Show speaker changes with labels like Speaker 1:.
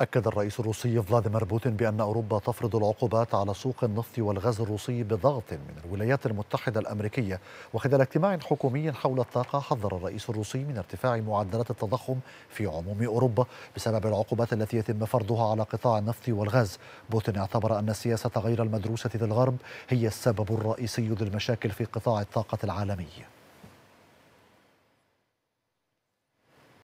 Speaker 1: أكد الرئيس الروسي فلاديمير بوتين بأن أوروبا تفرض العقوبات على سوق النفط والغاز الروسي بضغط من الولايات المتحدة الأمريكية وخلال اجتماع حكومي حول الطاقة حذر الرئيس الروسي من ارتفاع معدلات التضخم في عموم أوروبا بسبب العقوبات التي يتم فرضها على قطاع النفط والغاز بوتين اعتبر أن السياسة غير المدروسة للغرب هي السبب الرئيسي للمشاكل في قطاع الطاقة العالمي